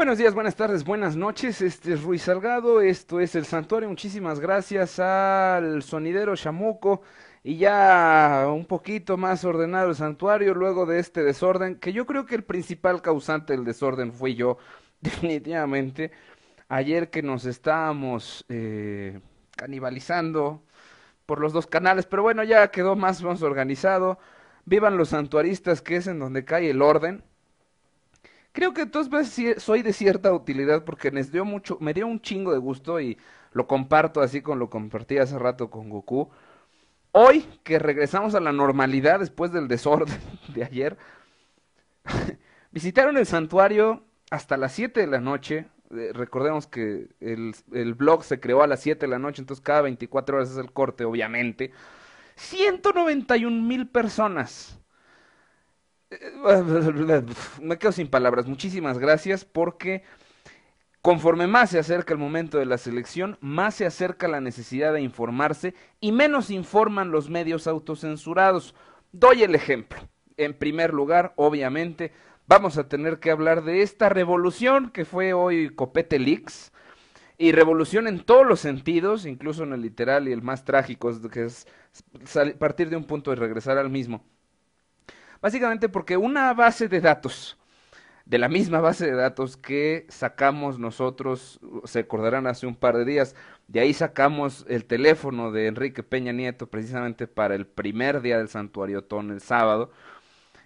Buenos días, buenas tardes, buenas noches. Este es Ruiz Salgado, esto es El Santuario. Muchísimas gracias al sonidero Chamuco y ya un poquito más ordenado el santuario luego de este desorden, que yo creo que el principal causante del desorden fui yo, definitivamente. Ayer que nos estábamos eh, canibalizando por los dos canales, pero bueno, ya quedó más o menos organizado. Vivan los santuaristas, que es en donde cae el orden creo que veces soy de cierta utilidad porque les dio mucho, me dio un chingo de gusto y lo comparto así como lo compartí hace rato con Goku. Hoy que regresamos a la normalidad después del desorden de ayer, visitaron el santuario hasta las 7 de la noche. Eh, recordemos que el, el blog se creó a las 7 de la noche, entonces cada 24 horas es el corte, obviamente. 191 mil personas Me quedo sin palabras. Muchísimas gracias porque conforme más se acerca el momento de la selección, más se acerca la necesidad de informarse y menos informan los medios autocensurados. Doy el ejemplo. En primer lugar, obviamente, vamos a tener que hablar de esta revolución que fue hoy Copete Leaks. Y revolución en todos los sentidos, incluso en el literal y el más trágico, que es partir de un punto y regresar al mismo. Básicamente porque una base de datos, de la misma base de datos que sacamos nosotros, se acordarán hace un par de días, de ahí sacamos el teléfono de Enrique Peña Nieto precisamente para el primer día del Santuario santuariotón, el sábado.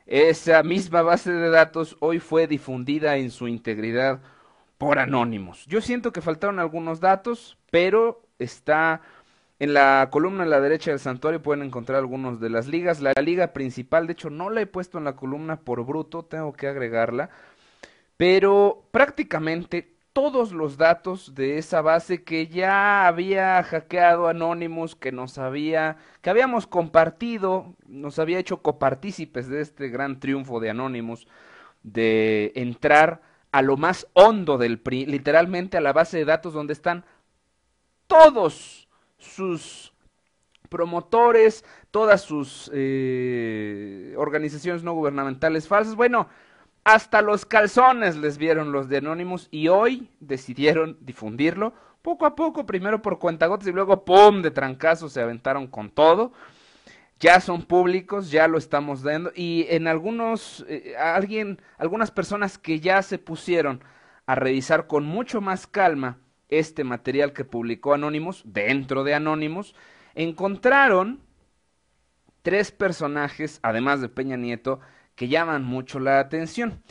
Esa misma base de datos hoy fue difundida en su integridad por anónimos. Yo siento que faltaron algunos datos, pero está en la columna a la derecha del santuario pueden encontrar algunos de las ligas. La liga principal, de hecho, no la he puesto en la columna por bruto, tengo que agregarla. Pero prácticamente todos los datos de esa base que ya había hackeado Anonymous, que nos había, que habíamos compartido, nos había hecho copartícipes de este gran triunfo de Anonymous, de entrar a lo más hondo del PRI, literalmente a la base de datos donde están todos sus promotores, todas sus eh, organizaciones no gubernamentales falsas. Bueno, hasta los calzones les vieron los de Anonymous y hoy decidieron difundirlo poco a poco, primero por cuentagotas y luego ¡pum! de trancazo se aventaron con todo. Ya son públicos, ya lo estamos dando y en algunos, eh, alguien, algunas personas que ya se pusieron a revisar con mucho más calma este material que publicó Anonymous, dentro de Anonymous, encontraron tres personajes, además de Peña Nieto, que llaman mucho la atención.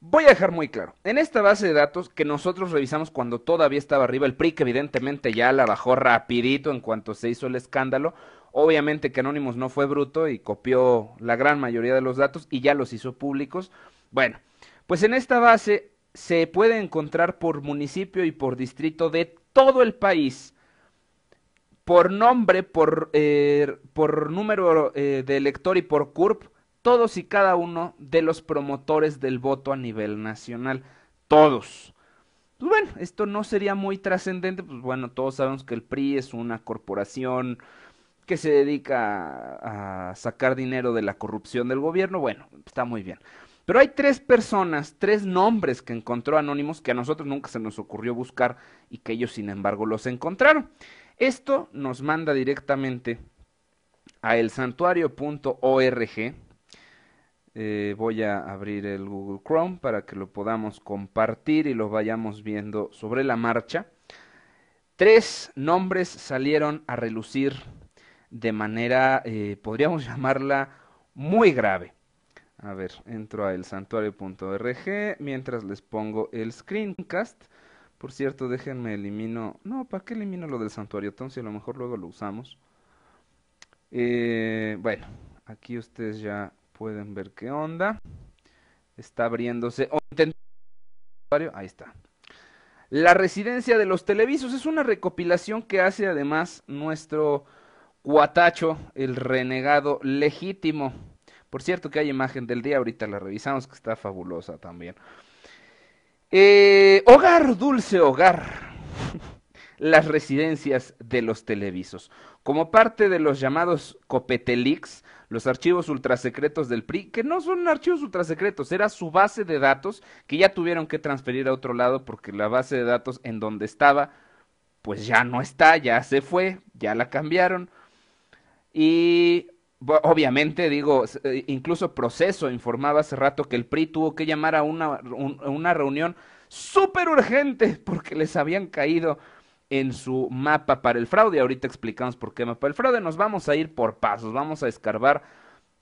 Voy a dejar muy claro, en esta base de datos que nosotros revisamos cuando todavía estaba arriba el PRI, que evidentemente ya la bajó rapidito en cuanto se hizo el escándalo, obviamente que Anonymous no fue bruto y copió la gran mayoría de los datos y ya los hizo públicos. Bueno, pues en esta base se puede encontrar por municipio y por distrito de todo el país. Por nombre, por, eh, por número eh, de elector y por CURP, todos y cada uno de los promotores del voto a nivel nacional. Todos. Pues bueno, esto no sería muy trascendente, pues bueno, todos sabemos que el PRI es una corporación que se dedica a sacar dinero de la corrupción del gobierno, bueno, está muy bien. Pero hay tres personas, tres nombres que encontró Anónimos que a nosotros nunca se nos ocurrió buscar y que ellos sin embargo los encontraron. Esto nos manda directamente a elsantuario.org. Eh, voy a abrir el Google Chrome para que lo podamos compartir y lo vayamos viendo sobre la marcha. Tres nombres salieron a relucir de manera, eh, podríamos llamarla, muy grave. A ver, entro a elsantuario.org mientras les pongo el screencast. Por cierto, déjenme elimino. No, ¿para qué elimino lo del santuario? Entonces, a lo mejor luego lo usamos. Eh, bueno, aquí ustedes ya pueden ver qué onda. Está abriéndose. Santuario, Ahí está. La residencia de los televisos es una recopilación que hace además nuestro cuatacho, el renegado legítimo. Por cierto que hay imagen del día, ahorita la revisamos, que está fabulosa también. Eh, hogar, dulce hogar. Las residencias de los televisos. Como parte de los llamados Copetelix, los archivos ultrasecretos del PRI, que no son archivos ultrasecretos, era su base de datos que ya tuvieron que transferir a otro lado porque la base de datos en donde estaba, pues ya no está, ya se fue, ya la cambiaron. Y obviamente, digo, eh, incluso Proceso informaba hace rato que el PRI tuvo que llamar a una, una reunión súper urgente porque les habían caído en su mapa para el fraude. Ahorita explicamos por qué mapa el fraude. Nos vamos a ir por pasos, vamos a escarbar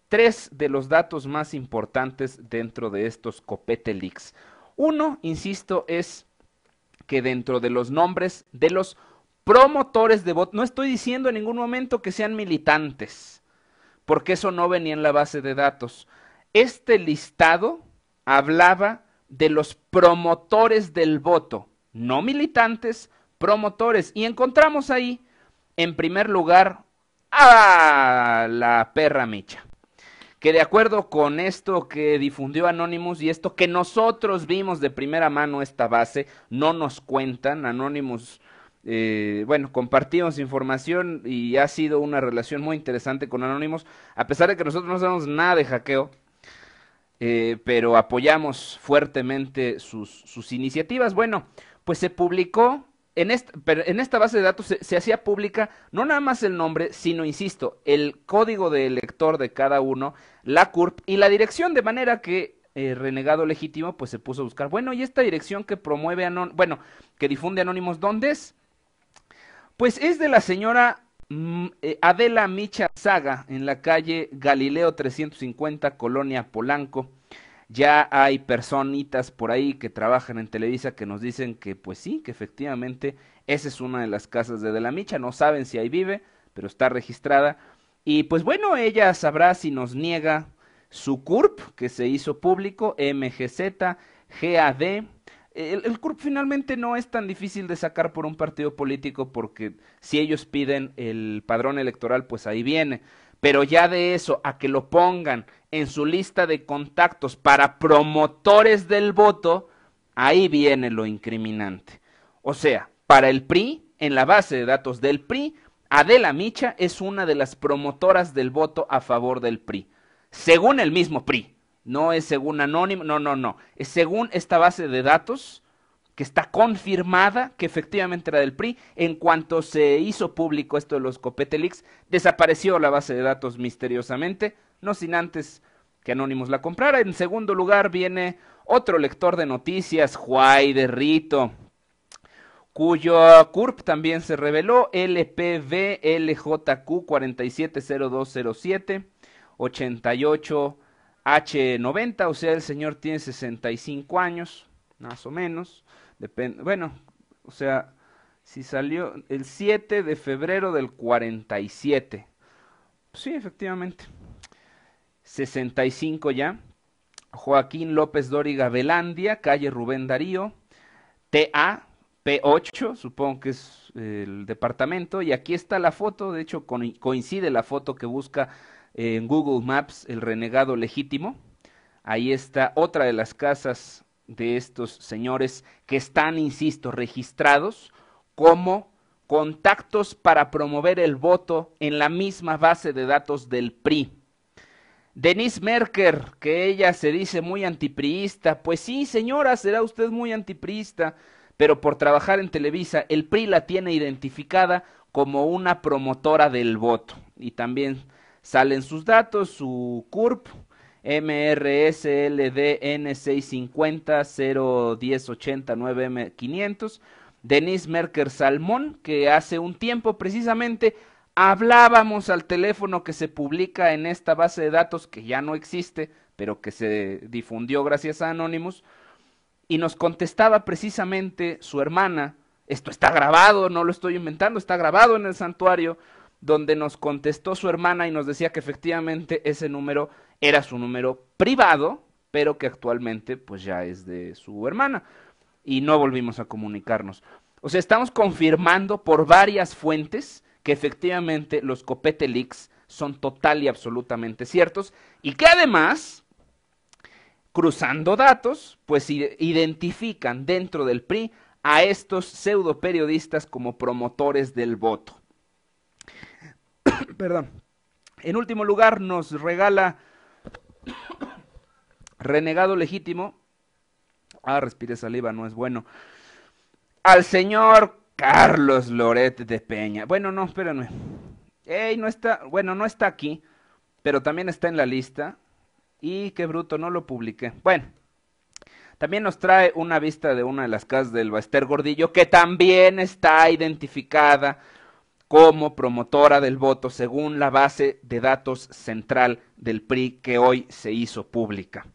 tres de los datos más importantes dentro de estos copete leaks. Uno, insisto, es que dentro de los nombres de los promotores de votos, no estoy diciendo en ningún momento que sean militantes, porque eso no venía en la base de datos. Este listado hablaba de los promotores del voto, no militantes, promotores. Y encontramos ahí, en primer lugar, a la perra Micha, que de acuerdo con esto que difundió Anonymous y esto que nosotros vimos de primera mano esta base, no nos cuentan, Anonymous eh, bueno, compartimos información y ha sido una relación muy interesante con Anónimos, a pesar de que nosotros no sabemos nada de hackeo, eh, pero apoyamos fuertemente sus, iniciativas. Bueno, pues se publicó, en, esta, en esta base de datos se, hacía pública no nada más el nombre, sino, insisto, el código de lector de cada uno, la CURP y la dirección, de manera que eh, renegado legítimo pues se puso a buscar, bueno, ¿y esta dirección que promueve, bueno, que difunde Anónimos, dónde es? Pues es de la señora mm, eh, Adela Micha Saga en la calle Galileo 350, Colonia Polanco. Ya hay personitas por ahí que trabajan en Televisa que nos dicen que pues sí, que efectivamente esa es una de las casas de Adela Micha. No saben si ahí vive, pero está registrada. Y pues bueno, ella sabrá si nos niega su CURP que se hizo público, MGZ, GAD, el, CURP finalmente no es tan difícil de sacar por un partido político porque si ellos piden el padrón electoral, pues ahí viene. Pero ya de eso, a que lo pongan en su lista de contactos para promotores del voto, ahí viene lo incriminante. O sea, para el PRI, en la base de datos del PRI, Adela Micha es una de las promotoras del voto a favor del PRI, según el mismo PRI no es según anónimo, no, no, no, es según esta base de datos que está confirmada que efectivamente era del PRI. En cuanto se hizo público esto de los Copetelix, desapareció la base de datos misteriosamente, no sin antes que Anónimos la comprara. En segundo lugar viene otro lector de noticias, Juay de Rito, cuyo CURP también se reveló, lpvljq LJQ 470207 H90, o sea, el señor tiene 65 años, más o menos. bueno, o sea, si salió el 7 de febrero del 47. Sí, efectivamente. 65 ya. Joaquín López Dóriga Velandia, calle Rubén Darío, TA P8, supongo que es el departamento. Y aquí está la foto, de hecho coincide la foto que busca en Google Maps El Renegado Legítimo. Ahí está otra de las casas de estos señores que están, insisto, registrados como contactos para promover el voto en la misma base de datos del PRI. Denise Merker, que ella se dice muy antipriista, pues sí, señora, será usted muy antipriista, pero por trabajar en Televisa, el PRI la tiene identificada como una promotora del voto. Y también salen sus datos, su CURP, MRSLDN650-01089M500, Denise Merker Salmón, que hace un tiempo precisamente hablábamos al teléfono que se publica en esta base de datos que ya no existe, pero que se difundió gracias a Anonymous, y nos contestaba precisamente su hermana, esto está grabado, no lo estoy inventando, está grabado en el santuario, donde nos contestó su hermana y nos decía que efectivamente ese número era su número privado, pero que actualmente pues ya es de su hermana. Y no volvimos a comunicarnos. O sea, estamos confirmando por varias fuentes que efectivamente los copete leaks son total y absolutamente ciertos y que además, cruzando datos, pues identifican dentro del PRI a estos pseudo periodistas como promotores del voto. Perdón. En último lugar, nos regala renegado legítimo. Ah, respire saliva, no es bueno. Al señor Carlos Loret de Peña. Bueno, no, espérenme. Ey, no está, bueno, no está aquí, pero también está en la lista. Y qué bruto, no lo publiqué. Bueno, también nos trae una vista de una de las casas del Baster Gordillo, que también está identificada como promotora del voto según la base de datos central del PRI que hoy se hizo pública.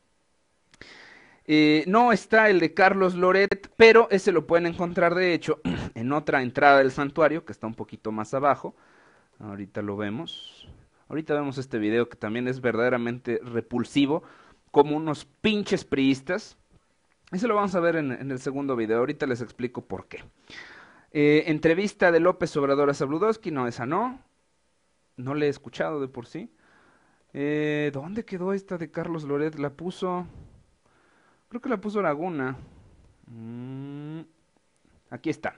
Eh, no está el de Carlos Loret, pero ese lo pueden encontrar de hecho en otra entrada del santuario que está un poquito más abajo. Ahorita lo vemos. Ahorita vemos este video que también es verdaderamente repulsivo, como unos pinches priistas. Ese lo vamos a ver en, en el segundo video. Ahorita les explico por qué. Eh, entrevista de López Obrador a no, esa no. No le he escuchado de por sí. Eh, ¿Dónde quedó esta de Carlos Loret? La puso. Creo que la puso Laguna. Mm, aquí está.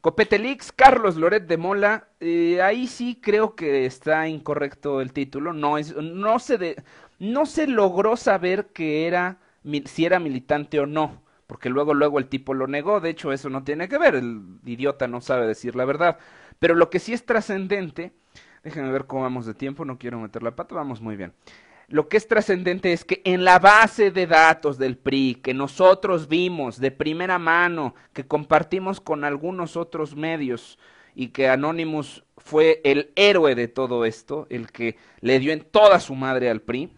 Copetelix, Carlos Loret de Mola. Eh, ahí sí creo que está incorrecto el título. No, es, no, se, de, no se logró saber que era, si era militante o no porque luego luego el tipo lo negó, de hecho eso no tiene que ver, el idiota no sabe decir la verdad, pero lo que sí es trascendente, déjenme ver cómo vamos de tiempo, no quiero meter la pata, vamos muy bien. Lo que es trascendente es que en la base de datos del PRI, que nosotros vimos de primera mano, que compartimos con algunos otros medios, y que Anonymous fue el héroe de todo esto, el que le dio en toda su madre al PRI,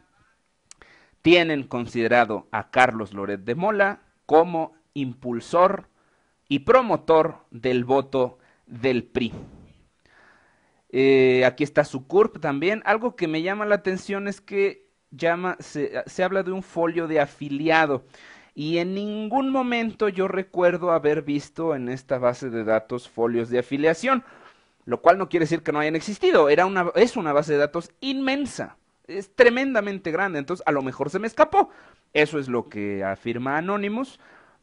tienen considerado a Carlos Loret de Mola, como impulsor y promotor del voto del PRI. Eh, aquí está su CURP también. Algo que me llama la atención es que se, se habla de un folio de afiliado. Y en ningún momento yo recuerdo haber visto en esta base de datos folios de afiliación, lo cual no quiere decir que no hayan existido. Era una, es una base de datos inmensa es tremendamente grande, entonces a lo mejor se me escapó. Eso es lo que afirma Anonymous.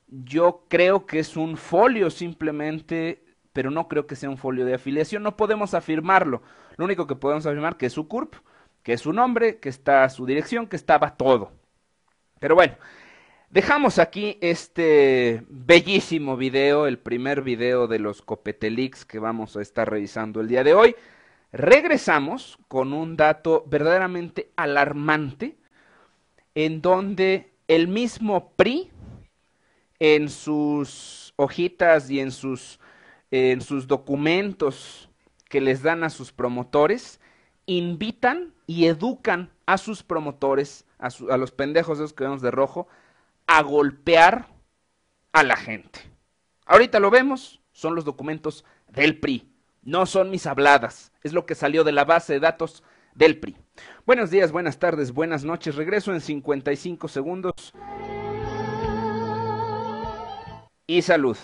Yo creo que es un folio simplemente, pero no creo que sea un folio de afiliación, no podemos afirmarlo. Lo único que podemos afirmar que es su CURP, que es su nombre, que está su dirección, que estaba todo. Pero bueno, dejamos aquí este bellísimo video, el primer video de los Copetelix que vamos a estar revisando el día de hoy. Regresamos con un dato verdaderamente alarmante en donde el mismo PRI en sus hojitas y en sus, documentos que les dan a sus promotores, invitan y educan a sus promotores, a, los pendejos esos que vemos de rojo, a golpear a la gente. Ahorita lo vemos, son los documentos del PRI no son mis habladas, es lo que salió de la base de datos del PRI. Buenos días, buenas tardes, buenas noches, regreso en 55 segundos. Y salud.